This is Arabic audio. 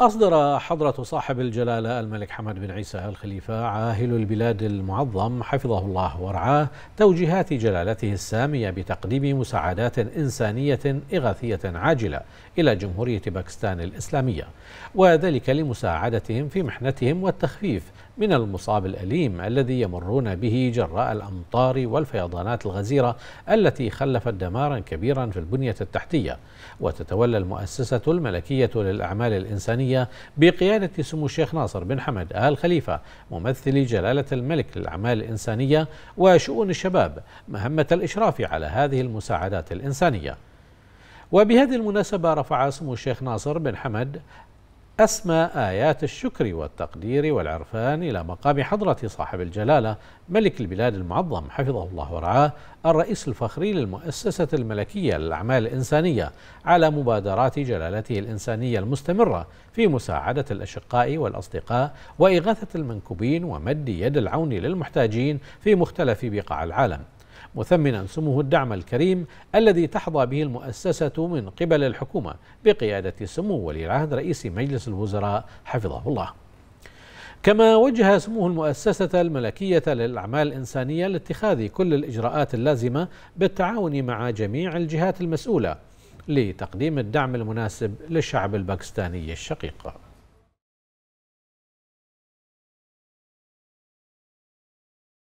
أصدر حضرة صاحب الجلالة الملك حمد بن عيسى الخليفة عاهل البلاد المعظم حفظه الله ورعاه توجيهات جلالته السامية بتقديم مساعدات إنسانية إغاثية عاجلة إلى جمهورية باكستان الإسلامية وذلك لمساعدتهم في محنتهم والتخفيف من المصاب الأليم الذي يمرون به جراء الأمطار والفيضانات الغزيرة التي خلفت دمارا كبيرا في البنية التحتية وتتولى المؤسسة الملكية للأعمال الإنسانية الإسلامية بقيادة سمو الشيخ ناصر بن حمد آل خليفة ممثل جلالة الملك للأعمال الإنسانية وشؤون الشباب مهمة الإشراف على هذه المساعدات الإنسانية وبهذه المناسبة رفع سمو الشيخ ناصر بن حمد أسمى آيات الشكر والتقدير والعرفان إلى مقام حضرة صاحب الجلالة ملك البلاد المعظم حفظه الله ورعاه الرئيس الفخري للمؤسسة الملكية للأعمال الإنسانية على مبادرات جلالته الإنسانية المستمرة في مساعدة الأشقاء والأصدقاء وإغاثة المنكوبين ومد يد العون للمحتاجين في مختلف بقاع العالم مثمنا سموه الدعم الكريم الذي تحظى به المؤسسة من قبل الحكومة بقيادة سمو ولي العهد رئيس مجلس الوزراء حفظه الله كما وجه سموه المؤسسة الملكية للأعمال الإنسانية لاتخاذ كل الإجراءات اللازمة بالتعاون مع جميع الجهات المسؤولة لتقديم الدعم المناسب للشعب الباكستاني الشقيق